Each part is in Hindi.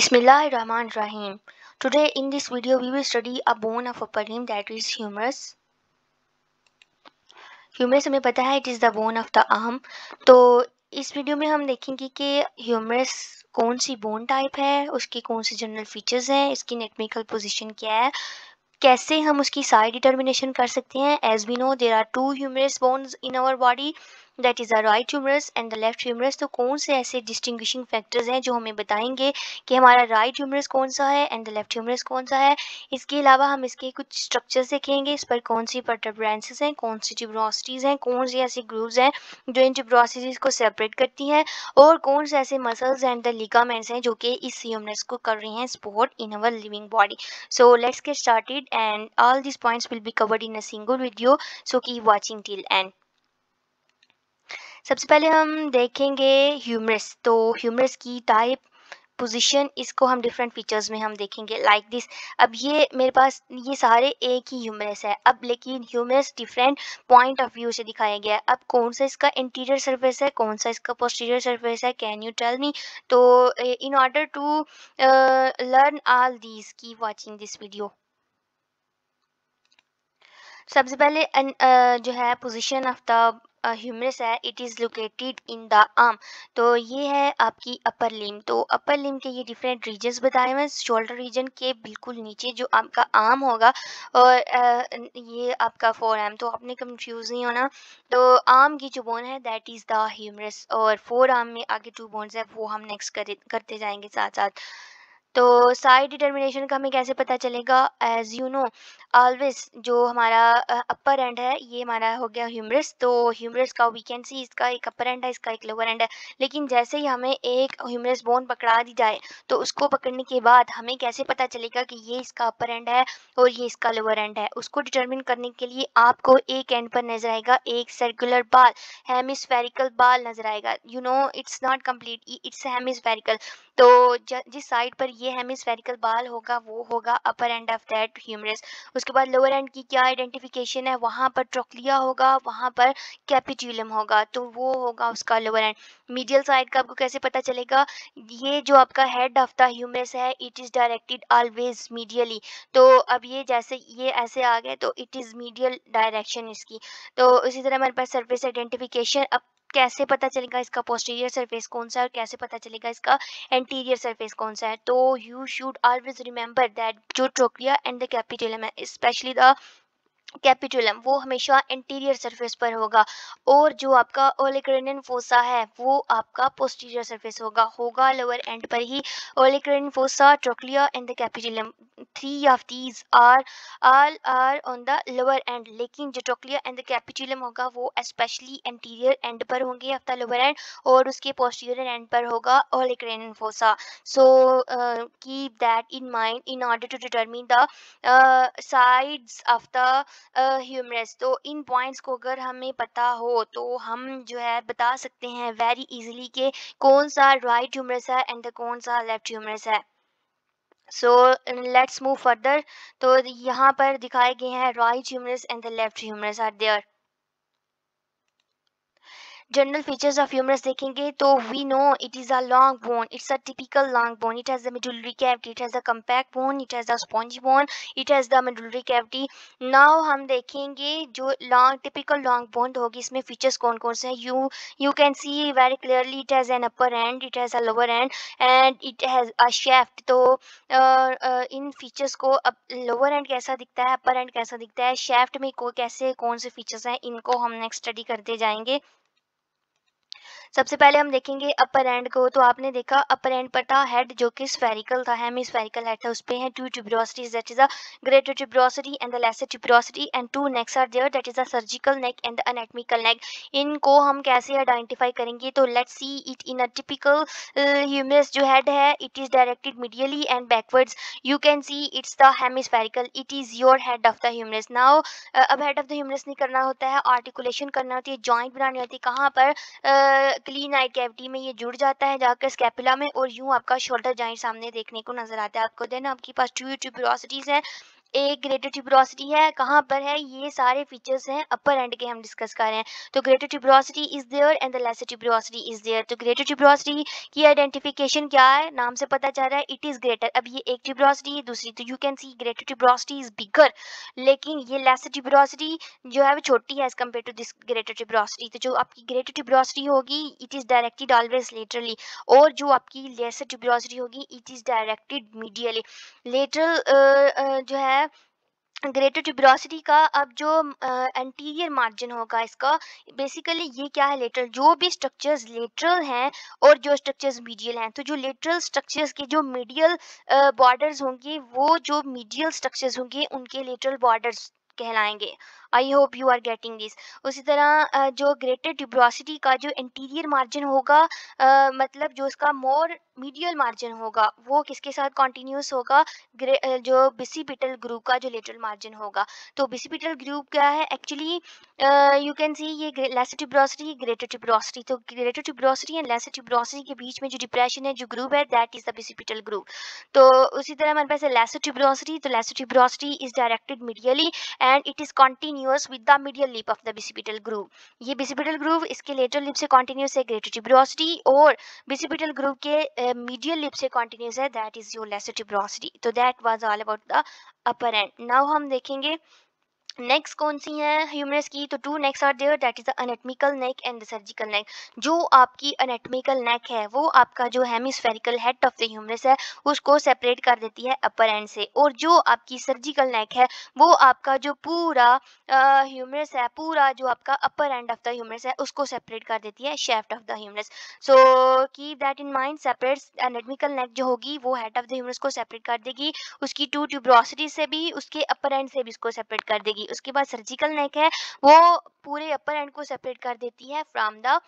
Bismillahirrahmanirrahim. Today in this video we will study a bone of a pareem that is humerus. Humerus हमें पता है it is the bone of the arm. तो इस वीडियो में हम देखेंगे कि humerus कौन सी bone type है उसकी कौन सी general features हैं इसकी anatomical position क्या है कैसे हम उसकी side determination कर सकते हैं as we know there are two humerus bones in our body. That is the right humerus and the left humerus तो कौन से ऐसे डिस्टिंग्विशिंग फैक्टर्स हैं जो हमें बताएंगे कि हमारा राइट ह्यूमरस कौन सा है एंड द लेफ्ट ह्यूमरस कौन सा है इसके अलावा हम इसके कुछ स्ट्रक्चर्स देखेंगे इस पर कौन सी परटर्ब्रेंसेस हैं कौन सी जिब्रोसिटीज़ हैं कौन सी ऐसी ग्रूव्स हैं जो इन जिब्रोसिटीज़ को सेपरेट करती हैं और कौन से ऐसे मसल्स एंड द लिगामेंट्स हैं जो कि इस ह्यूमरस को कर रही हैं support in our living body so let's get started and all this points will be covered in a single video so keep watching till and सबसे पहले हम देखेंगे ह्यूमरस तो ह्यूमरस की टाइप पोजीशन इसको हम डिफरेंट फीचर्स में हम देखेंगे लाइक like दिस अब ये मेरे पास ये सारे एक ही ह्यूमरस है अब लेकिन humerus different point of view से दिखाया गया है अब कौन सा इसका इंटीरियर सरफेस है कौन सा इसका पोस्टीरियर सरफेस है कैन यू टेल मी तो in order to learn all this keep watching this video सबसे पहले जो है पोजीशन ऑफ द ह्यूमरस है it is located in the arm तो ये है आपकी अपर लिम तो अपर लिम के ये डिफरेंट रीजन्स बताए हुए शोल्डर रीजन के बिल्कुल नीचे जो आपका आर्म होगा और ये आपका फोर आर्म तो आपने कंफ्यूज नहीं होना तो आर्म की जो बोन है दैट इज़ द ह्यूमरस और फोर आर्म में आगे टू बोन्स है वो हम नेक्स्ट करते जाएंगे साथ साथ तो साइड डिटर्मिनेशन का हमें कैसे पता चलेगा एज यू नो ऑलवेज जो हमारा अपर एंड है ये हमारा हो गया ह्यूमरस तो ह्यूमरस का वी कैन सी इसका एक अपर एंड है इसका एक लोअर एंड है लेकिन जैसे ही हमें एक ह्यूमरस बोन पकड़ा दी जाए तो उसको पकड़ने के बाद हमें कैसे पता चलेगा कि ये इसका अपर एंड है और ये इसका लोअर एंड है उसको डिटर्मिन करने के लिए आपको एक एंड पर नजर आएगा एक सर्कुलर बाल हेमिसफेरिकल बाल नजर आएगा you know it's not complete it's hemispherical तो जिस साइड पर ये हेमिस्फेरिकल बाल होगा वो होगा upper end of that humerus उसके बाद लोअर एंड की क्या आइडेंटिफिकेशन है वहाँ पर ट्रोक्लिया होगा वहाँ पर कैपिट्यूलम होगा तो वो होगा उसका लोअर एंड मीडियल साइड का आपको कैसे पता चलेगा ये जो आपका हेड ऑफ द ह्यूमरस है it is directed always medially तो अब ये जैसे ये ऐसे आ गए तो इट इज़ मीडियल डायरेक्शन इसकी तो इसी तरह हमारे पास सर्फेस आइडेंटिफिकेशन अब कैसे पता चलेगा इसका पोस्टीरियर सरफेस कौन सा है और कैसे पता चलेगा इसका एंटीरियर सरफेस कौन सा है तो you should always remember that जो ट्रोक्लिया एंड द कैपिटलम है स्पेशली द कैपिटुलम वो हमेशा इंटीरियर सरफेस पर होगा और जो आपका ओलिक्रेनियन फोसा है वो आपका पोस्टीरियर सरफेस होगा होगा लोअर एंड पर ही olecranon fossa trochlea and the capitulum three of these are all are on the lower end लेकिन जो ट्रोक्लिया एंड द कैपिटुलम होगा वो स्पेशली इंटीरियर एंड पर होंगे ऑफ द लोअर एंड और उसके पोस्टीरियर एंड पर होगा olecranon fossa so keep that in mind in order to determine the sides of the humerus तो इन पॉइंट्स को अगर हमें पता हो तो हम जो है बता सकते हैं वेरी इजीली के कौन सा राइट ह्यूमरस है एंड कौन सा लेफ्ट ह्यूमरस है सो लेट्स मूव फर्दर तो यहाँ पर दिखाए गए हैं right humerus and the left humerus are there general features of humerus देखेंगे तो we know it is a long bone it's a typical long bone it has the medullary cavity it has a compact bone it has a spongy bone it has the medullary cavity now हम देखेंगे जो लॉन्ग टिपिकल लॉन्ग बोन होगी इसमें फीचर्स कौन कौन से हैं you you can see very clearly it has an upper end it has a lower end and it has a shaft तो uh, इन फीचर्स को अब लोअर एंड कैसा दिखता है अपर एंड कैसा दिखता है शेफ्ट में को कैसे कौन से फीचर्स हैं इनको हम नेक्स्ट स्टडी करते जाएंगे सबसे पहले हम देखेंगे अपर एंड को तो आपने देखा अपर एंड पर था हेड जो कि स्फेरिकल था स्फेरिकल हेड था उस पर है two tuberosities that is a greater tuberosity and the lesser tuberosity and two necks are there that is a surgical neck and anatomical neck इनको हम कैसे आइडेंटिफाई करेंगे तो let see it in a typical humerus जो हेड है it is directed medially and backwards you can see it's the hemispherical it is your head of the humerus now अब हेड ऑफ द ह्यूमरस नहीं करना होता है आर्टिकुलेशन करना होती है जॉइंट बनानी होती है कहाँ पर uh, क्लीन आई कैविटी में ये जुड़ जाता है जाकर स्कैपिला में और यूं आपका शोल्डर जॉइंट सामने देखने को नजर आता है आपको देन आपके पास टू ट्यूब्रोसिटीज है एक ग्रेटर ट्यूबरोसिटी है कहाँ पर है ये सारे फीचर्स हैं अपर एंड के हम डिस्कस कर रहे हैं तो greater tuberosity is there and the lesser tuberosity is there तो ग्रेटर ट्यूबरोसिटी की आइडेंटिफिकेशन क्या है नाम से पता चल रहा है इट इज ग्रेटर अब ये एक ट्यूबरोसिटी है दूसरी तो you can see greater tuberosity is bigger लेकिन ये लेसर ट्यूबरोसिटी जो है वो छोटी है as compare to this greater tuberosity तो जो आपकी ग्रेटर ट्यूबरोसिटी होगी it is directed always laterally और जो आपकी लेसर ट्यूबरोसिटी होगी it is directed medially lateral जो है है ग्रेटर ट्यूबरोसिटी का अब जो एंटीरियर मार्जिन होगा इसका बेसिकली ये क्या है लेटरल जो भी स्ट्रक्चर्स लेटरल हैं और जो स्ट्रक्चर्स मीडियल हैं तो जो लेटरल स्ट्रक्चर्स के जो मीडियल बॉर्डर्स होंगे वो जो मीडियल स्ट्रक्चर्स होंगे उनके लेटरल बॉर्डर्स कहलाएंगे I hope you are getting this उसी तरह जो ग्रेटर ट्यूब्रोसिटी का जो इंटीरियर मार्जिन होगा मतलब जो उसका मोर मीडियल मार्जिन होगा वो किसके साथ कॉन्टीन्यूस होगा जो बिसीपिटल ग्रुप का जो लेटरल मार्जिन होगा तो बिसीपिटल ग्रुप क्या है एक्चुअली यू कैन सी ये लेसर ट्यूब्रोसिटी ग्रेटर ट्यूब्रोसिटी तो greater tuberosity and lesser tuberosity के बीच में जो डिप्रेशन है जो ग्रुप है that is the bicipital groove तो उसी तरह हमारे पास है लेसर ट्यूब्रोसिटी तो lesser tuberosity is directed medially and it is continuous with the medial lip of the bicipital groove ये बिसिपिटल ग्रूव इसके लेटर लिप से कॉन्टिन्यूस है ग्रेटर ट्यूब्रोसिटी और बिसिपिटल ग्रूव के मीडियल लिप से कॉन्टिन्यूस है that is your lesser tuberosity तो that was all about the upper end नाउ हम देखेंगे नेक्स्ट कौन सी हैं ह्यूमरस की तो two necks are there that is the anatomical neck and the surgical neck जो आपकी अनेटमिकल नेक है वो आपका जो hemispherical head of the humerus है उसको सेपरेट कर देती है अपर एंड से और जो आपकी सर्जिकल नेक है वो आपका जो पूरा ह्यूमरस है पूरा जो आपका upper end of the humerus है उसको सेपरेट कर देती है shaft of the humerus so keep that in mind separate anatomical neck जो होगी वो हेड ऑफ द ह्यूमरस को सेपरेट कर देगी उसकी टू ट्यूब्रोसिटी से भी उसके अपर एंड से भी इसको सेपरेट कर देगी होगी उसके बाद सर्जिकल नेक है वो पूरे अपर एंड को सेपरेट कर देती है from the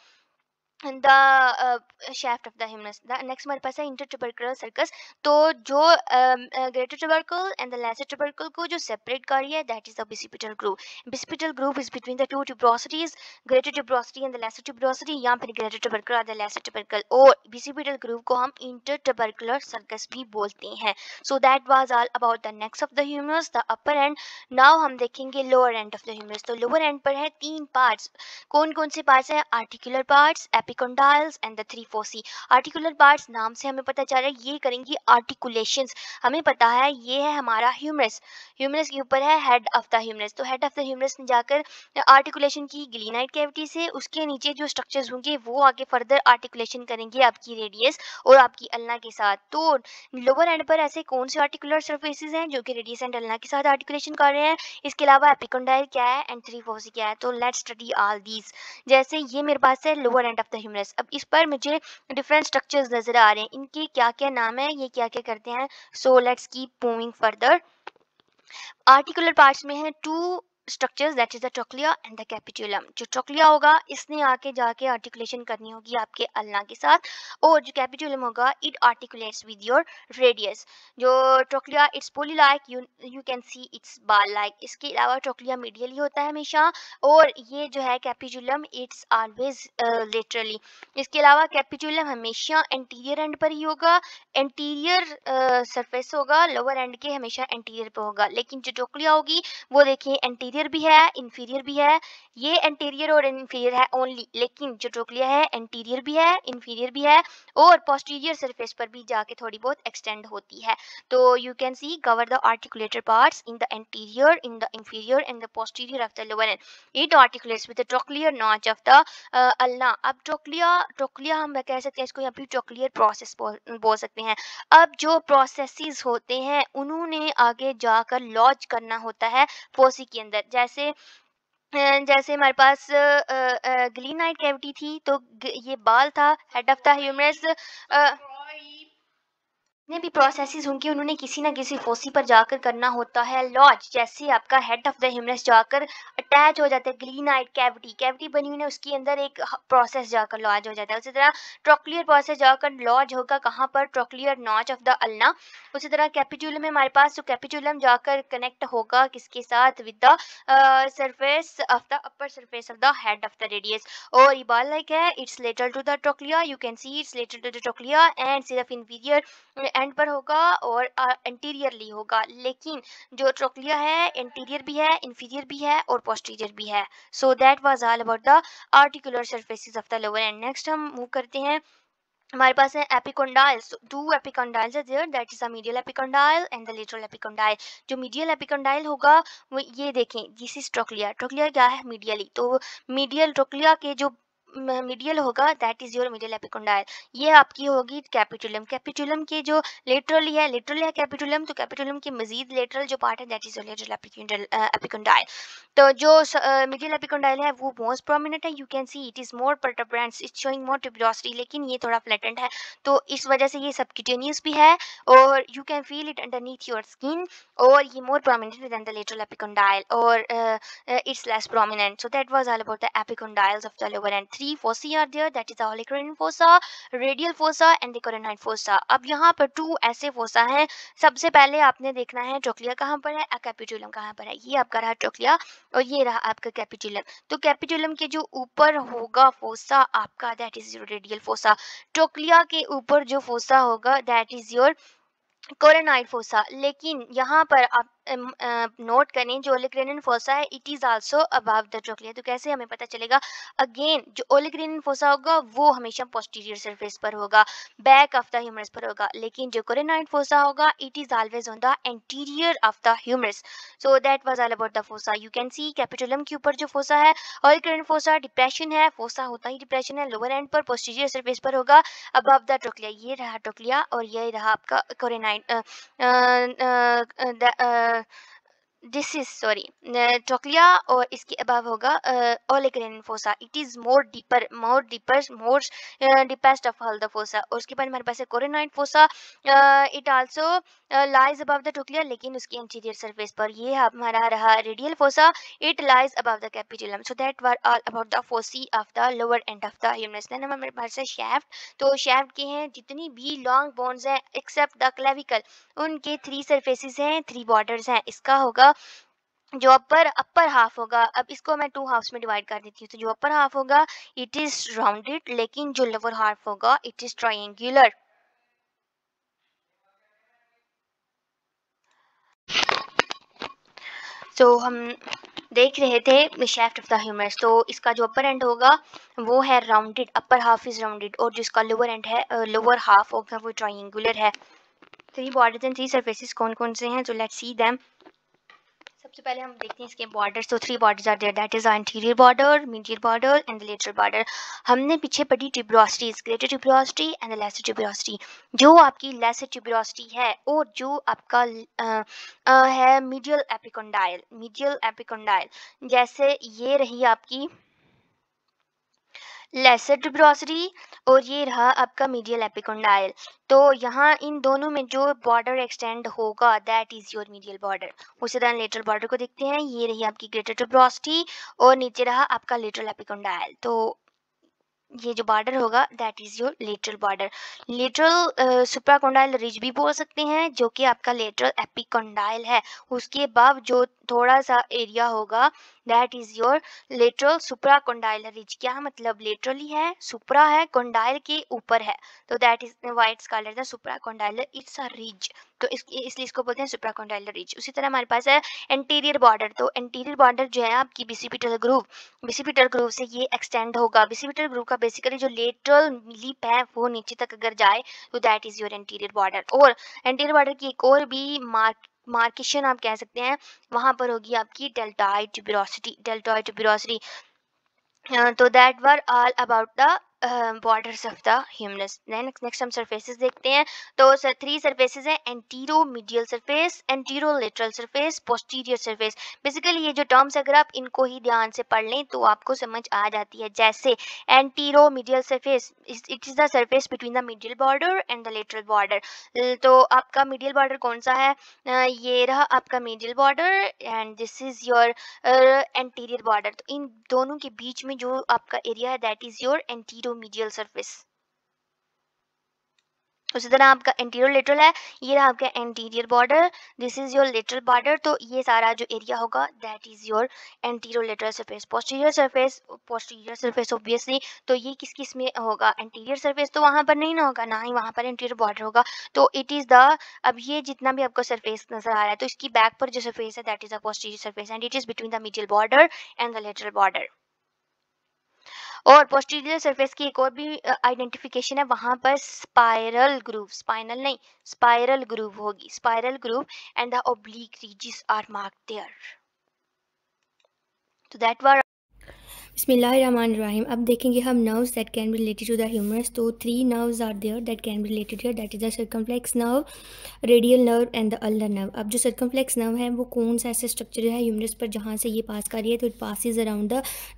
the shaft of the next हमारे पास है इंटर ट्यूबरकुलर सर्कस तो जो greater tubercle and the lesser tubercle को जो सेपरेट कर रही है that is the bicipital groove bicipital groove is between the two tuberosities greater tuberosity and the lesser tuberosity या फिर ग्रेटर ट्यूबरकुल और द लेसर ट्यूबरकुल और बिसिपिटल ग्रूप को हम इंटर ट्यूबरकुलर सर्कस भी बोलते हैं so that was all about the necks of the humerus the upper end नाउ हम देखेंगे lower end of the humerus तो लोअर एंड पर है तीन पार्ट्स कौन कौन से पार्ट्स हैं articular parts epi epicondyles and the three fossae articular parts नाम से हमें पता चल रहा है ये करेंगी आर्टिकुलेशन हमें पता है ये है हमारा ह्यूमरस ह्यूमरस के ऊपर है हेड ऑफ द ह्यूमरस तो हेड ऑफ द ह्यूमरस ने जाकर आर्टिकुलेशन की ग्लीनाइट कैविटी से उसके नीचे जो स्ट्रक्चर्स होंगे वो आगे फर्दर आर्टिकुलेशन करेंगे आपकी रेडियस और आपकी अलना के साथ तो लोअर एंड पर ऐसे कौन से आर्टिकुलर सर्फेसिस हैं जो कि रेडियस एंड अलना के साथ आर्टिकुलेशन कर रहे हैं इसके अलावा एपिकोंडाइल क्या है एंड थ्री फोसी क्या है तो लेट स्टडी ऑल दीज जैसे ये मेरे पास है lower end of the humerus अब इस पर मुझे डिफरेंट स्ट्रक्चर्स नज़र आ रहे हैं इनके क्या क्या नाम है ये क्या क्या करते हैं so let's keep moving further articular parts में है two structures that is the trochlea and the capitulum जो ट्रोक्लिया होगा इसने आके जाके आर्टिकुलेशन करनी होगी आपके अल्ना के साथ और जो कैपिटुलम होगा it articulates with your radius जो trochlea it's pulley like you can see it's ball like इसके अलावा ट्रोक्लिया मीडियली होता है हमेशा और ये जो है कैपिटुलम इट्स ऑलवेज लेटरली इसके अलावा कैपिटुलम हमेशा एंटीरियर एंड पर ही होगा एंटीरियर सरफेस uh, होगा लोअर एंड के हमेशा एंटीरियर पर होगा लेकिन जो ट्रोक्लिया होगी वो देखिए एंटीरियर एंटीरियर भी है इन्फीरियर भी है ये एंटीरियर और इन्फीरियर है ओनली लेकिन जो ट्रोकलिया है एंटीरियर भी है इन्फीरियर भी है और पोस्टीरियर सरफेस पर भी जाके थोड़ी बहुत एक्सटेंड होती है तो you can see cover the articulator parts in the anterior in the inferior and the posterior of the lower it articulates with the trochlear notch of the ulna अब ट्रोकलिया ट्रोकलिया हम कह सकते हैं इसको यहाँ पे ट्रोकलियर प्रोसेस बोल सकते हैं अब जो प्रोसेस होते हैं उन्होंने आगे जाकर लॉन्च करना होता है पोसी के अंदर अंदर जैसे जैसे हमारे पास ग्लीनाइट कैविटी थी तो ये बाल था हेड ऑफ द ह्यूमरस जितने भी प्रोसेसेस होंगे उन्होंने किसी ना किसी फोसी पर जाकर करना होता है लॉज जैसे आपका हेड ऑफ द ह्यूमरस जाकर अटैच हो जाता है आइट कैविटी कैविटी बनी हुई है उसके अंदर एक प्रोसेस जाकर लॉज हो जाता है उसी तरह ट्रोक्लियर प्रोसेस जाकर लॉज होगा कहाँ पर trochlear notch of the ulna उसी तरह कैपिटुलम है हमारे पास तो कैपिटुलम जाकर कनेक्ट होगा किसके साथ with the surface of the upper surface of the head of the radius और इबाल लाइक है it's lateral to the trochlea you can see it's lateral to the trochlea and सिर्फ इन्फीरियर एंड पर होगा और एंटीरियरली होगा लेकिन जो ट्रोक्लिया है इंटीरियर भी है इन्फीरियर भी है और पोस्टीरियर भी है so that was all about the articular surfaces of the lower end next हम मूव करते हैं हमारे पास है epicondyles two epicondyles are there that is a medial epicondyle and the lateral epicondyle जो मीडियल एपिकोंडाइल होगा वो ये देखें दिस इज ट्रोक्लिया ट्रोक्लिया क्या है मीडियली तो मीडियल ट्रोक्लिया के जो मीडियल होगा that is your medial epicondyle ये आपकी होगी कैपिटुलम कैपिटुलम के जो लेटरली है लेटरल है कैपिटुलम तो कैपिटुलम के मजीद लेटरल जो पार्ट है that is your lateral epicondyle तो जो मीडियल एपिकोंडाइल है वो मोस्ट प्रोमिनेंट है you can see it is more protuberance is showing more tuberosity लेकिन ये थोड़ा फ्लैटेंट है तो इस वजह से ये सबक्यूटेनियस भी है और you can feel it underneath your skin और ये more prominent than the lateral epicondyle और it's less prominent so that was all about the epicondyles of the lower end three foci are there that is the olecranon fossa radial fossa and the coronoid अब यहाँ पर टू ऐसे फोसा हैं सबसे पहले आपने देखना है ट्रोक्लिया कहाँ पर है कैपिटुलम कहाँ पर है ये आपका रहा ट्रोक्लिया और ये रहा आपका कैपिटुलम तो कैपिटुलम के जो ऊपर होगा फोसा आपका that is your radial fossa trochlea के ऊपर जो फोसा होगा that is your coronoid fossa लेकिन यहाँ पर आप नोट करें जो ओलिग्रेनिन फोसा है it is also above the trochlear तो कैसे हमें पता चलेगा अगेन जो ओलिग्रेनिन फोसा होगा वो हमेशा पोस्टीरियर सरफेस पर होगा बैक ऑफ द ह्यूमरस पर होगा लेकिन जो कोरेनाइड फोसा होगा it is always on the anterior of the humerus so that was all about the fossa you can see capitulum के ऊपर जो फोसा है ओलिग्रेन फोसा डिप्रेशन है फोसा होता ही डिप्रेशन है लोअर एंड पर पोस्टीरियर सरफेस पर होगा अबाव द ट्रोक्लिया ये रहा ट्रोक्लिया और ये रहा आपका coronoid there uh, disease sorry trochlea और इसके अबाव होगा fossa it is more deeper more deeper more deepest of all the fossa और उसके बाद हमारे पास है coronoid fossa it also lies above the trochlea लेकिन उसकी इंटीरियर सरफेस पर ये हमारा रहा radial fossa it lies above the capitulum so that were all about the fossae of the lower end of the humerus then हमारे पास है शेफ्ट तो शेफ्ट के हैं जितनी भी लॉन्ग बोन्स हैं एक्सेप्ट द क्लेविकल उनके थ्री सरफेसिस हैं थ्री बॉर्डर्स हैं इसका होगा होगा जो अपर अपर हाफ होगा अब इसको मैं टू हाफ्स में डिवाइड कर देती हूँ तो जो अपर हाफ होगा इट इज़ राउंडेड लेकिन जो लोअर हाफ होगा इट इज़ ट्राइंगुलर तो हम देख रहे थे शेफ्ट ऑफ द ह्यूमरस तो इसका जो अपर एंड होगा वो है rounded upper half is rounded और जो इसका लोअर एंड है लोअर हाफ होगा वो ट्राइंगुलर है three borders and three surfaces कौन कौन से हैं तो लेट्स सी दैम सबसे पहले हम देखते हैं इसके बॉर्डर तो three borders are there that is interior border medial border and lateral border हमने पीछे पढ़ी tuberosities greater tuberosity and lesser tuberosity जो आपकी लेसर ट्यूब्रॉसिटी है और जो आपका आ, आ, है मीडियल एपिकोंडाइल मीडियल एपिकोंडाइल जैसे ये रही आपकी लेसर डिब्रॉसरी और ये रहा आपका मीडियल एपिकोंडाइल तो यहाँ इन दोनों में जो बॉर्डर एक्सटेंड होगा that is your medial border उसी तरह लेटरल बॉर्डर को देखते हैं ये रही आपकी ग्रेटर डिब्रॉसिटी और नीचे रहा आपका लेटरल एपिकोंडाइल तो ये जो बॉर्डर होगा that is your lateral border lateral supracondylar ridge भी बोल सकते हैं जो कि आपका लेटरल एपिकोंडाइल है उसके बाद जो थोड़ा सा एरिया होगा that is your lateral condyle ridge क्या मतलब लेटरली है सुपरा है कोंडाइल के ऊपर है तो that is white colour the condyle it's a ridge तो इस, इसलिए इसको बोलते हैं सुपरा कोंडाइल रिज उसी तरह हमारे पास है एंटीरियर बॉर्डर तो एंटीरियर बॉर्डर जो है आपकी बिसिपिटल ग्रूव बिसिपिटल ग्रूव से ये एक्सटेंड होगा बिसिपिटल ग्रूव का बेसिकली जो लेटरल लिप है वो नीचे तक अगर जाए तो that is your anterior border और एंटीरियर बॉर्डर की एक और भी मार्क मार्केशन आप कह सकते हैं वहाँ पर होगी आपकी डेल्टाइट ब्रॉसिटी डेल्टाइट ब्रॉसरी तो that were all about the borders of the humerus next हम सरफेसेस देखते हैं तो थ्री सरफेसेस हैं antero medial surface antero lateral surface posterior surface basically ये जो टर्म्स अगर आप इनको ही ध्यान से पढ़ लें तो आपको समझ आ जाती है जैसे antero medial surface it is the surface between the medial border and the lateral border तो आपका मिडियल बॉर्डर कौन सा है ये रहा आपका medial border and this is your anterior border तो इन दोनों के बीच में जो आपका एरिया है दैट इज़ योर एंटीरो जो मीडियल सरफेस उसी तरह आपका एंटीरियर लेटरल है ये रहा आपका anterior border this is your lateral border तो ये सारा जो एरिया होगा that is your anterior lateral surface posterior surface posterior surface obviously तो ये किस किस में होगा एंटीरियर सरफेस तो वहाँ पर नहीं ना होगा ना ही वहाँ पर एंटीरियर बॉर्डर होगा तो इट इज़ द अब ये जितना भी आपका सर्फेस नजर आ रहा है तो इसकी बैक पर जो सर्फेस है that is a posterior surface and it is between the medial border and the lateral border और पोस्टीरियर सरफेस की एक और भी आइडेंटिफिकेशन है वहाँ पर स्पायरल ग्रूव स्पाइनल नहीं स्पायरल ग्रूव होगी spiral groove and the oblique ridges are mark there तो दैट वर बसमिलीम अब देखेंगे हम nerves that can be related to the humerus तो three nerves are there that can be related here that is the circumflex nerve radial nerve and the ulnar nerve अब जो सर्कम्फ्लेक्स नर्व है वो कौन सा ऐसा स्ट्रक्चर है ह्यूमरस पर जहाँ से ये पास कर रही है तो it pass is around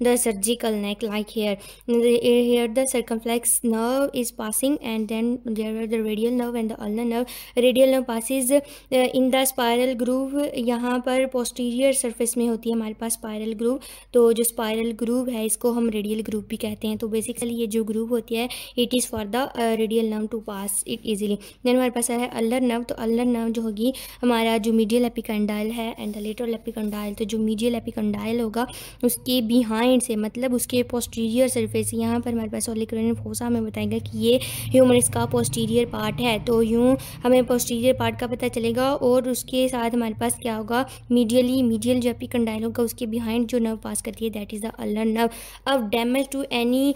the surgical neck like here here the circumflex nerve is passing and then there are the radial nerve and the ulnar nerve radial nerve passes in the spiral groove यहाँ पर पोस्टीरियर सर्फेस में होती है हमारे पास स्पायरल ग्रूव तो जो स्पायरल ग्रूव है इसको हम रेडियल ग्रुप भी कहते हैं तो बेसिकली ये जो ग्रुप होती है it is for the radial nerve to pass it easily then हमारे पास है अल्लर नर्व तो अल्लर नर्व जो होगी हमारा जो मीडियल एपिकंडाइल है एंड लेटर एपिकंडाइल तो जो मीडियल एपिकंडाइल होगा उसके बिहाइंड से मतलब उसके पोस्टीरियर सर्फेस यहाँ पर हमारे पास ओलिक्रन फोसा हमें बताएंगे कि ये ह्यूमन इसका पोस्टीरियर पार्ट है तो यूँ हमें पोस्टीरियर पार्ट का पता चलेगा और उसके साथ हमारे पास क्या होगा मीडियली मीडियल जो एपिकंडाइल होगा उसके बिहाइंड जो नर्व पास करती है दैट इज़ द अल्लर nerve of damage to any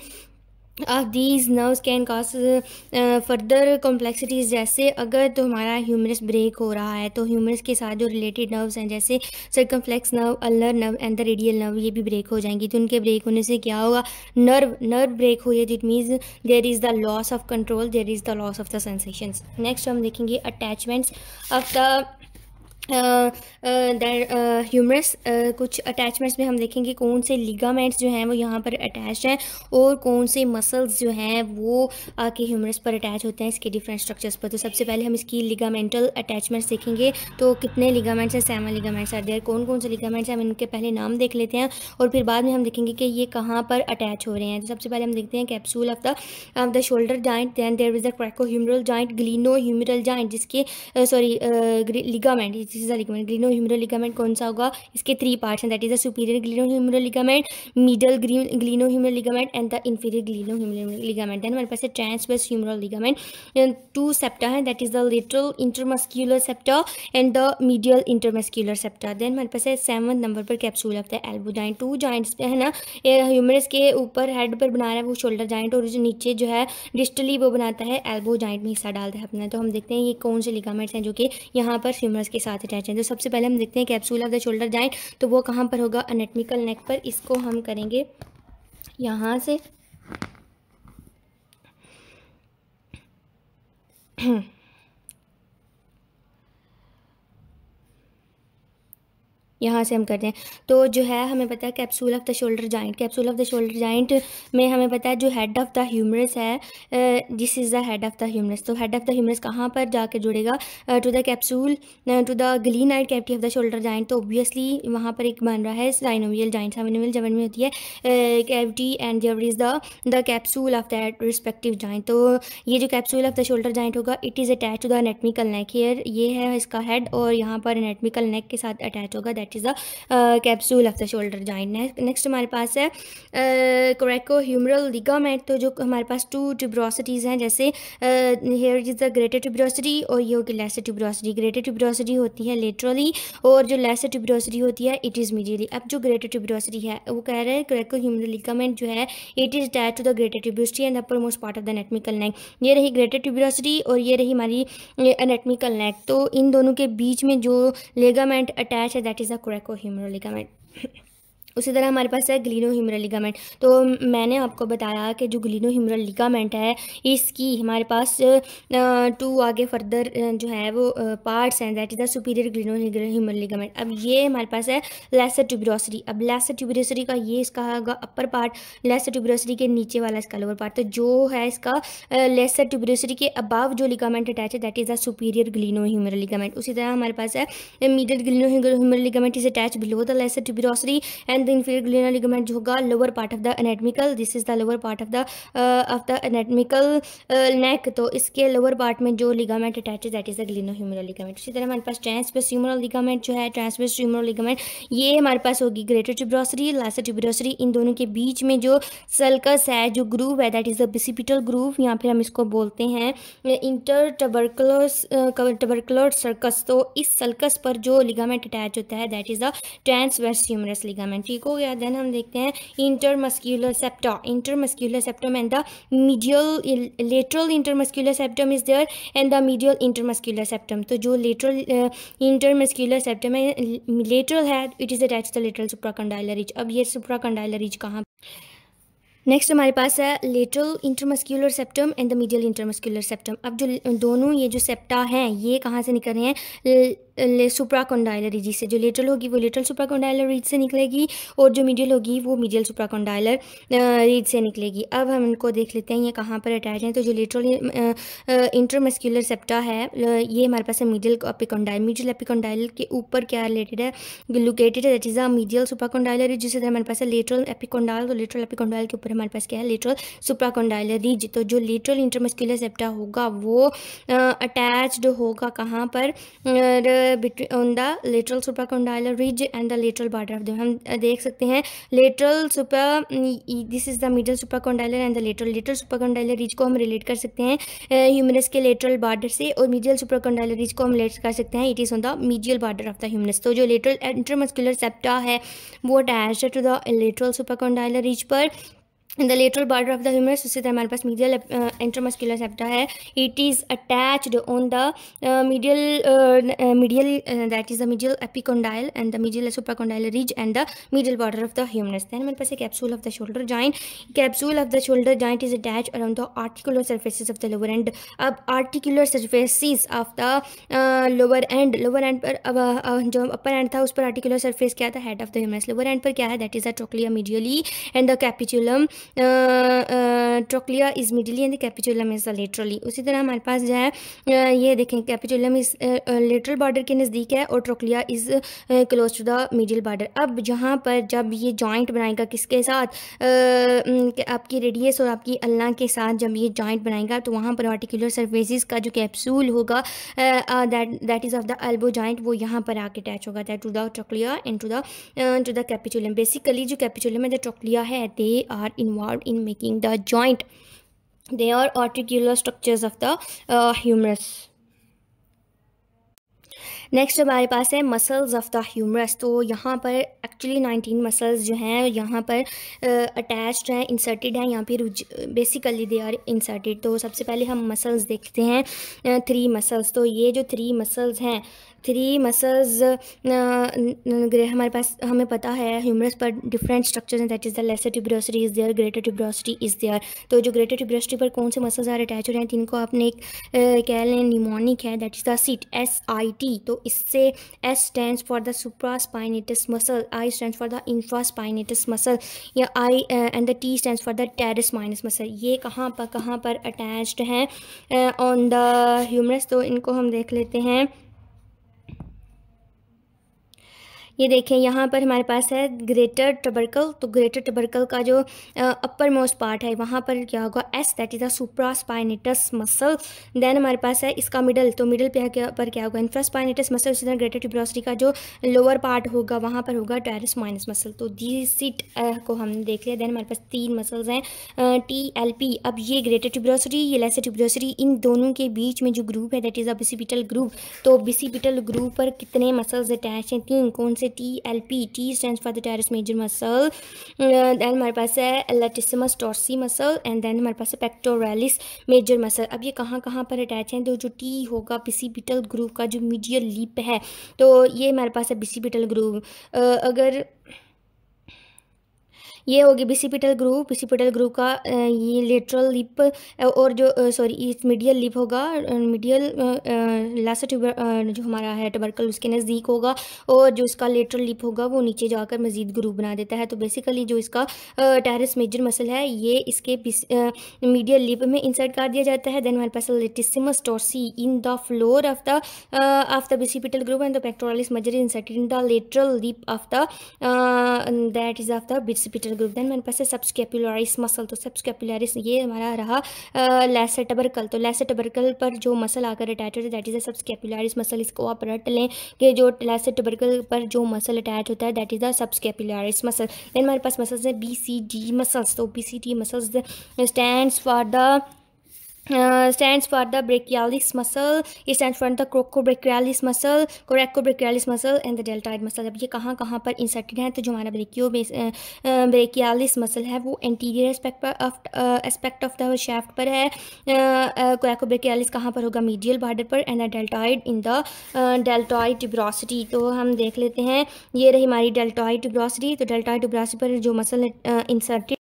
of these nerves can cause uh, uh, further complexities जैसे अगर तो हमारा ह्यूमरस ब्रेक हो रहा है तो ह्यूमरस के साथ जो रिलेटेड नर्व्स हैं जैसे सर्कमफ्लेक्स नर्व अल्लर nerve and the radial nerve ये भी ब्रेक हो जाएंगी तो उनके ब्रेक होने से क्या होगा नर्व नर्व ब्रेक हो जाए तो it means there is the loss of control there is the loss of the sensations next हम देखेंगे अटैचमेंट्स ऑफ द ह्यूमरस कुछ अटैचमेंट्स में हम देखेंगे कौन से लिगामेंट्स जो हैं वो यहाँ पर अटैच हैं और कौन से मसल्स जो हैं वो आके ह्यूमरस पर अटैच होते हैं इसके डिफरेंट स्ट्रक्चर्स पर तो सबसे पहले हम इसकी लिगामेंटल अटैचमेंट्स देखेंगे तो कितने लिगामेंट्स हैं सेवन लिगामेंट्स आर देर कौन कौन से लिगामेंट्स हैं हम इनके पहले नाम देख लेते हैं और फिर बाद में हम देखेंगे कि ये कहाँ पर अटैच हो रहे हैं तो सबसे पहले हम देखते हैं capsule of the of the shoulder joint then there is the coraco humeral joint gleno humeral joint जिसके sorry ligament this is a ligament gleno humeral ligament कौन सा होगा इसके थ्री पार्ट्स हैं that is the superior gleno humeral ligament middle green gleno humeral ligament and the inferior gleno humeral ligament then हमारे पास है transverse humeral ligament two septa है that is the little intermuscular septa and the medial intermuscular septa then हमारे पास है सेवन नंबर पर कैप्सूल लगता है एल्बोडाइन टू जॉइंट्स पे है ना ह्यूमरस के ऊपर हेड पर बना रहा है वो शोल्डर जॉइंट और जो नीचे जो है डिस्टली वो बनाता है एल्बो जॉइंट में हिस्सा डालता है अपना तो हम देखते हैं ये कौन से लिगामेंट्स हैं जो कि यहाँ पर ह्यूमरस के साथ अटैच है तो सबसे पहले हम देखते हैं capsule of the shoulder joint तो वो कहाँ पर होगा अनेटमिकल नेक पर इसको हम करेंगे यहाँ से हम्म। यहाँ से हम करते हैं तो जो है हमें पता है capsule of the shoulder joint capsule of the shoulder joint में हमें पता है जो हेड ऑफ़ द ह्यूमरस है this is the head of the humerus तो हेड ऑफ़ द ह्यूमरस कहाँ पर जाकर जुड़ेगा to the capsule to the glenoid cavity of the shoulder joint तो ऑब्वियसली वहाँ पर एक बन रहा है साइनोवियल जॉइंट साइनोवियल जॉइंट में होती है cavity and where is the the capsule of that respective joint तो ये जो capsule of the shoulder joint होगा it is attach to the anatomical neck here ये है इसका हेड और यहाँ पर एनेटमिकल नेक के साथ अटैच होगा that that is a capsule of the shoulder joint next हमारे पास है क्रैको ह्यूमरल लिगामेंट तो जो हमारे पास टू ट्यूब्रोसिटीज़ हैं जैसे here is the greater tuberosity और ये होगी लेसर ट्यूब्रोसिटी ग्रेटर ट्यूब्रोसिटी होती है लेटरली और जो लेसर ट्यूब्रोसिटी होती है इट इज़ मीडियली अब जो ग्रेटर ट्यूब्रोसिटी है वो कह रहे हैं क्रैको ह्यूमरल लिगामेंट जो है it is that to the greater tuberosity and upper most part of the anatomical neck ये रही ग्रेटर ट्यूब्रोसिटी और ये रही हमारी एनेटमिकल uh, नेक तो इन दोनों के बीच में जो लेगामेंट अटैच है that is a curaco humeral ligament. उसी तरह हमारे पास है ग्लिनो हिमरल लिगामेंट तो मैंने आपको बताया कि जो ग्लिनो हिमरल लिगामेंट है इसकी हमारे पास टू आगे फर्दर जो है वो पार्ट्स हैं that is the superior gleno humeral ligament अब ये हमारे पास है लेसर ट्यूबरोसरी अब लेसर ट्यूबरोसरी का ये इसका होगा अपर पार्ट लेसर ट्यूबरोसरी के नीचे वाला इसका लोअर पार्ट तो जो है इसका लेसर ट्यूबरोसरी के अबाव जो लिगामेंट अटैच है that is the superior gleno humeral ligament उसी तरह हमारे पास है medial gleno humeral ligament is attach below the lesser tuberosity and the inferior gleno ligament जो होगा lower part of the anatomical this is the lower part of the of the anatomical neck तो इसके लोअर पार्ट में जो लिगामेंट अटैच है that is the gleno humeral ligament इसी तरह हमारे पास ट्रांसपेस ह्यूमरल लिगामेंट जो है ट्रांसवर्स ह्यूमरल लिगामेंट ये हमारे पास होगी ग्रेटर ट्यूब्रोसरी लेसर ट्यूब्रोसरी इन दोनों के बीच में जो सल्कस है जो ग्रूव है that is the bicipital groove या फिर हम इसको बोलते हैं इंटर टबरकलोस टबरकलोर सर्कस तो इस सल्कस पर जो लिगामेंट अटैच होता है that is the transverse humerus ligament ठीक हो गया देन हम देखते हैं intermuscular septa intermuscular septum and the medial lateral intermuscular septum is there and the medial intermuscular septum तो जो लेटरल इंटरमस्क्यूलर सेप्टम है लेटरल है it is attach the lateral supracondylar ridge अब ये सुप्राकंडाइलर रिज कहाँ नेक्स्ट हमारे पास है lateral intermuscular septum and the medial intermuscular septum अब जो दोनों ये जो सेप्टा हैं ये कहाँ से निकल रहे हैं ले सुप्राकोंडाइलर रीजन से जो लेटरल होगी वो लेटरल सुप्राकोंडाइलर रीज से निकलेगी और जो मीडियल होगी वो मीडियल सुप्राकोंडाइलर रीज से निकलेगी अब हम इनको देख लेते हैं ये कहाँ पर अटैच हैं तो जो लेटरल इंटरमस्क्यूलर सेप्टा है ये हमारे पास है मीडियल एपिकोंडाइल मीडियल एपिकोंडाइल के ऊपर क्या रिलेटेड है लोकेटेड है that is a medial supracondylar ridge जिससे हमारे पास है लेटरल एपिकोंडाइल तो लेटरल एपिकोंडाइल के ऊपर हमारे पास क्या है लेटरल सुप्राकोंडाइलर रिज तो जो लेटरल इंटरमस्क्यूलर सेप्टा होगा वो अटैच्ड होगा कहाँ पर between the lateral supracondylar ridge and the lateral border of the हम देख सकते हैं lateral super this is the middle supracondylar and the lateral lateral supracondylar ridge को हम रिलेट कर सकते हैं ह्यूमरस के लेटरल बॉर्डर से और मिडल सुपरकोंडाइलर रिज को हम रिलेट कर सकते हैं it is on the medial border of the humerus तो जो लेटरल इंटरमस्कुलर सेप्टा है वो attach to the lateral supracondylar ridge पर the later border of the humerus तरह हमारे पास मीडियल इंटरमस्कुलर सेप्टा है it is attached on the medial medial that is the medial epicondyle and the medial supracondyle ridge and the medial border of the humerus then हमारे पास capsule of the shoulder joint capsule of the shoulder joint is attach around the articular surfaces of the lower end अब articular surfaces of the lower end lower end पर अब जो अपर एंड था उस पर आर्टिकुलर सर्फेस क्या था head of the humerus lower end पर क्या है that is the trochlea medially and the capitulum trochlea is medially and capitulum is laterally उसी तरह हमारे पास जो है ये देखें कैपिचुलम इज़ लेटरल बॉर्डर के नज़दीक है और trochlea is close to the middle border अब जहाँ पर जब ये जॉइंट बनाएगा किसके साथ आपकी रेडियस और आपकी अल्लाह के साथ जब ये जॉइंट बनाएगा तो वहाँ पर आर्टिकुलर सर्फेसिस का जो कैप्सूल होगा that is of the elbow joint वो यहाँ पर आके अटैच होगा that to the trochlea and to the to the capitulum basically जो कैपिचुलम है द ट्रोकलिया है they are in involved in making the joint. They are articular structures of the uh, humerus. Next हमारे पास है मसल्स ऑफ द ह्यूमरस तो यहाँ पर एक्चुअली 19 मसल्स जो हैं यहाँ पर अटैच्ड uh, हैं इंसर्टेड हैं यहाँ पर बेसिकली दे आर इंसर्टेड तो सबसे पहले हम मसल्स देखते हैं थ्री uh, मसल्स तो ये जो थ्री मसल्स हैं uh, थ्री uh, मसल्स हमारे पास हमें पता है ह्यूमरस पर डिफरेंट स्ट्रक्चर्स हैं that is the lesser tuberosity is there greater tuberosity is there तो जो ग्रेटर ट्यूब्रोसिटी पर कौन से मसल्स आर अटैच हो रहे हैं को आपने एक कह लें निमोनिक है that is the seat S I T तो इससे S stand for the supraspinatus muscle I stand for the infraspinatus muscle या I and the T stand for the teres minus muscle ये कहाँ पर कहाँ पर अटैच्ड हैं ऑन द ह्यूमरस तो इनको हम देख लेते हैं ये देखें यहाँ पर हमारे पास है ग्रेटर टबरकल तो ग्रेटर टबरकल का जो अपर मोस्ट पार्ट है वहाँ पर क्या होगा S that is the spinatus muscle then हमारे पास है इसका मिडल तो मिडल पर क्या होगा स्पाइनेटस मसल उसी तरह ग्रेटर ट्यूब्रोसिटी का जो लोअर पार्ट होगा वहाँ पर होगा टेरिस माइनस मसल तो दी सीट को हमने देख लिया देन हमारे पास तीन मसल्स हैं टी एल पी अब ये ग्रेटर ट्यूब्रोसिटी ये लेसर ट्यूब्रोसिटी इन दोनों के बीच में जो ग्रुप है that is a bicipital group तो बिसिपिटल ग्रुप पर कितने मसल्स अटैच हैं तीन कौन से है T L P T stand for the teres major muscle then हमारे पास है latissimus dorsi muscle and then हमारे पास है पेक्टोरेलिस मेजर मसल अब ये कहाँ कहाँ पर अटैच हैं तो जो टी होगा बिसीबिटल ग्रूव का जो मीडियल लीप है तो ये हमारे पास है बिसीबिटल ग्रूव uh, अगर ये होगी बिसिपिटल ग्रूव बिसिपिटल ग्रूव का ये लेटरल लिप और जो सॉरी इस मीडियल लिप होगा मीडियल लास्ट जो हमारा है टबरकल उसके नज़दीक होगा और जो इसका लेटरल लिप होगा वो नीचे जाकर मज़ीद ग्रूव बना देता है तो बेसिकली जो इसका टेरिस मेजर मसल है ये इसके मीडियल लिप में इंसर्ट कर दिया जाता है देन हमारे पास latissimus dorsi in the floor of the of the bicipital groove and the pectoralis major insert in the lateral lip of the that is of the bicipital group then मेरे पास है सब्सकेपुलरिस मसल तो सब्सकेपुलरिस ये हमारा रहा लेसर टबरकल तो लेसर टबरकल पर जो मसल आकर अटैच होता है that is the subscapularis muscle इसको आप रट लें कि जो लेसर टबरकल पर जो मसल अटैच होता है that is the subscapularis muscle then हमारे पास मसल्स हैं बी सी डी मसल्स तो B C D muscles stand for the stand for the brachialis muscle ये stand for the coraco brachialis muscle coraco brachialis muscle and the deltoid muscle अब ये कहाँ कहाँ पर इंसर्टेड हैं तो जो हमारा ब्रेकियो ब्रेकियालिस मसल है वो एंटीरियर एस्पेक्ट पर एस्पेक्ट ऑफ द शेफ्ट पर है ब्रेकियालिस uh, uh, कहाँ पर होगा मीडियल बॉर्डर पर and the deltoid in the deltoid tuberosity तो हम देख लेते हैं ये रही हमारी डेल्टाइड टिब्रोसिटी तो डेल्टॉइड टिब्रोसिटी पर जो मसल इंसर्टेड uh,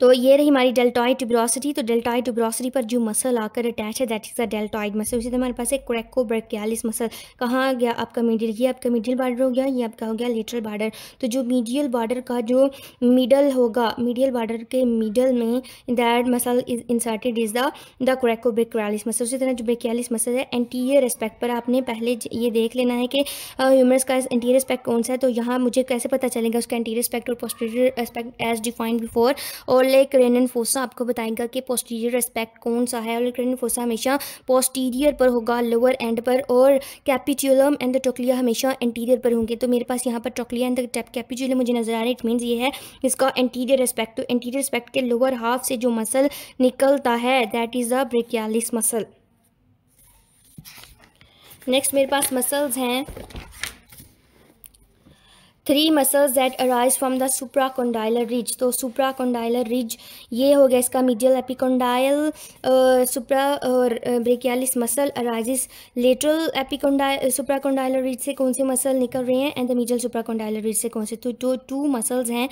तो ये रही हमारी डेल्टॉइड ट्यूब्रोसिटी तो डेल्टॉइड ट्यूब्रोसिटी पर जो मसल आकर अटैच है that is the deltoid muscle उसी तरह हमारे पास है क्रैको ब्रैकियालिस मसल कहाँ गया आपका मीडियल ये आपका मीडियल बार्डर हो गया ये आपका हो गया लेटरल बार्डर तो जो मीडियल बार्डर का जो मिडल होगा मीडियल बार्डर के मिडल में that muscle is inserted is the the coraco brachialis muscle उसी तरह जो ब्रेकियालिस मसल है एंटीरियर रेस्पेक्ट पर आपने पहले ये देख लेना है कि ह्यूमरस का एंटीरियर रेस्पेक्ट कौन सा है तो यहाँ मुझे कैसे पता चलेगा उसका एंटीरियर रेस्पेक्ट और posterior respect as defined before और ओलेक रेनन फोसा आपको बताएगा कि पोस्टीरियर रेस्पेक्ट कौन सा है ओलेक रेनन फोसा हमेशा पोस्टीरियर पर होगा लोअर एंड पर और कैपिचुलम एंड द टोकलिया हमेशा एंटीरियर पर होंगे तो मेरे पास यहाँ पर टोकलिया एंड द कैपिचुलम मुझे नजर आ रहा है इट मीन्स ये है इसका एंटीरियर रेस्पेक्ट तो एंटीरियर रेस्पेक्ट के लोअर हाफ से जो मसल निकलता है that is the brachialis muscle next मेरे पास मसल्स हैं three muscles that arise from the supracondylar ridge तो सुप्राकोंडाइलर रिज ये हो गया इसका medial epicondyle supra brachialis muscle arises lateral epicondyle supracondylar ridge से कौन से मसल निकल रहे हैं and the medial supracondylar ridge से कौन से तो जो टू मसल्स हैं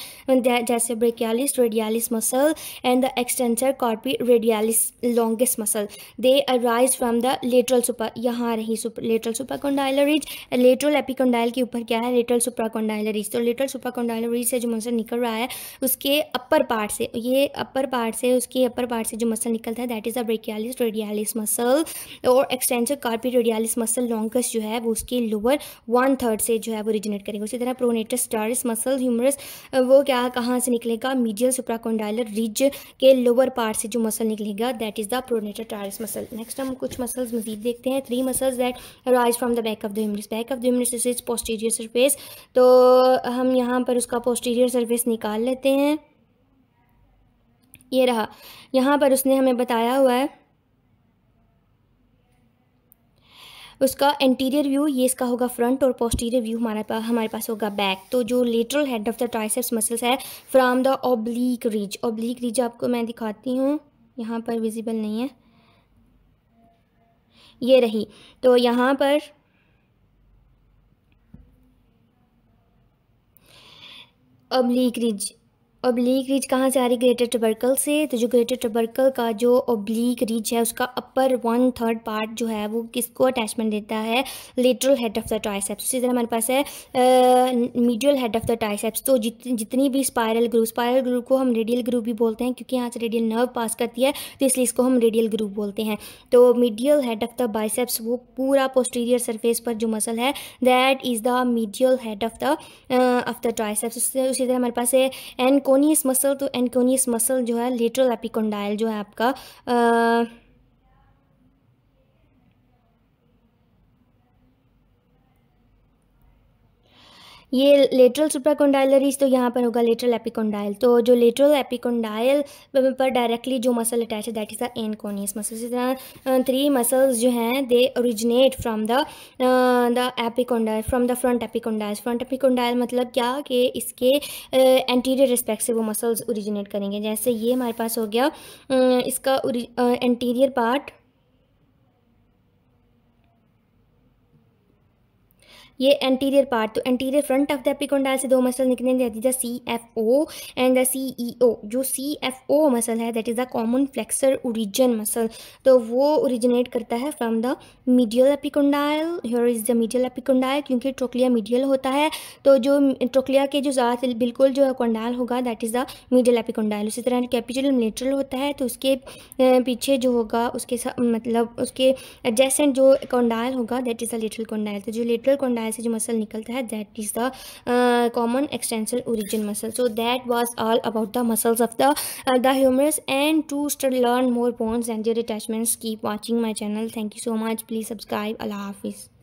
जैसे brachialis radialis muscle and the extensor carpi radialis longest muscle they arise from the lateral super यहाँ रही super lateral supracondylar ridge lateral epicondyle के ऊपर क्या है लेटरल सुप्राकोंडाइलर कैपिलरीज तो लिटल सुपरकॉन्डाइलरीज से जो मसल निकल रहा है उसके अपर पार्ट से ये अपर पार्ट से उसके अपर पार्ट से जो मसल निकलता है that is a brachialis radialis muscle और extension carpi radialis muscle longus जो है वो उसके लोअर वन थर्ड से जो है वो रिजनेट करेगा उसी तरह प्रोनेटस स्टारिस मसल ह्यूमरस वो क्या कहाँ से निकलेगा मीडियल सुप्राकोंडाइलर रिज के लोअर पार्ट से जो मसल निकलेगा that is the pronator teres muscle next हम कुछ मसल्स मजीद देखते हैं three muscles that rise from the back of the humerus back of the humerus is posterior surface तो हम यहाँ पर उसका पोस्टीरियर सर्विस निकाल लेते हैं ये रहा यहाँ पर उसने हमें बताया हुआ है उसका इंटीरियर व्यू ये इसका होगा फ्रंट और पोस्टीरियर व्यू हमारे पास हमारे पास होगा बैक तो जो lateral head of the triceps muscles है from the oblique ridge oblique ridge आपको मैं दिखाती हूँ यहाँ पर विजिबल नहीं है ये रही तो यहाँ पर अमली क्रिज ओब्लिक रीच कहाँ से आ रही ग्रेटर टबर्कल से तो जो ग्रेटर टबर्कल का जो ओब्लिक रीच है उसका अपर वन थर्ड पार्ट जो है वो किसको अटैचमेंट देता है lateral head of the triceps उसी तरह हमारे पास है medial head of the triceps तो जित जितनी भी स्पायरल ग्रूप स्पायरल ग्रू को हम रेडियल ग्रूप भी बोलते हैं क्योंकि यहाँ से रेडियल नर्व पास करती है तो इसलिए इसको हम रेडियल ग्रूप बोलते हैं तो medial head of the biceps वो पूरा पोस्टीरियर सरफेस पर जो मसल है that is the medial head of the of the triceps उसी तरह हमारे पास है एंड कोनियस मसल तो एनकोनियस मसल जो है लेटरल एपिकोंडाइल जो है आपका ये लेटरल सुप्राकोंडाइलरीज तो यहाँ पर होगा लेटरल एपिकोंडाइल तो जो लेटरल एपिकोंडाइल पर डायरेक्टली जो मसल अटैच है that is the anconeus muscle इसी तरह थ्री मसल्स जो हैं they originate from the the epicondyle from the front epicondyle front epicondyle मतलब क्या कि इसके एंटीरियर रिस्पेक्ट से वो मसल्स ओरिजिनेट करेंगे जैसे ये हमारे पास हो गया इसका एंटीरियर पार्ट ये एंटीरियर पार्ट तो anterior front of the epicondyle से दो मसल निकले जाती है C F O and the C E O जो सी एफ ओ मसल है that is the common flexor origin muscle तो वो ओरिजिनेट करता है from the medial epicondyle here is the medial epicondyle क्योंकि ट्रोकलिया मीडियल होता है तो जो ट्रोकलिया के जो ज़्यादा बिल्कुल जो कोंडाइल होगा that is the medial epicondyle उसी तरह कैपिटल लेटरल होता है तो उसके पीछे जो होगा उसके मतलब उसके एडजेसेंट जो कोंडाइल होगा that is the lateral condyle तो जो लेटरल कोंडाइल स्माइल से जो मसल निकलता है that is the common extensor origin muscle so that was all about the muscles of the the humerus and to stud learn more bones and their attachments keep watching my channel thank you so much please subscribe अल्लाह हाफिज़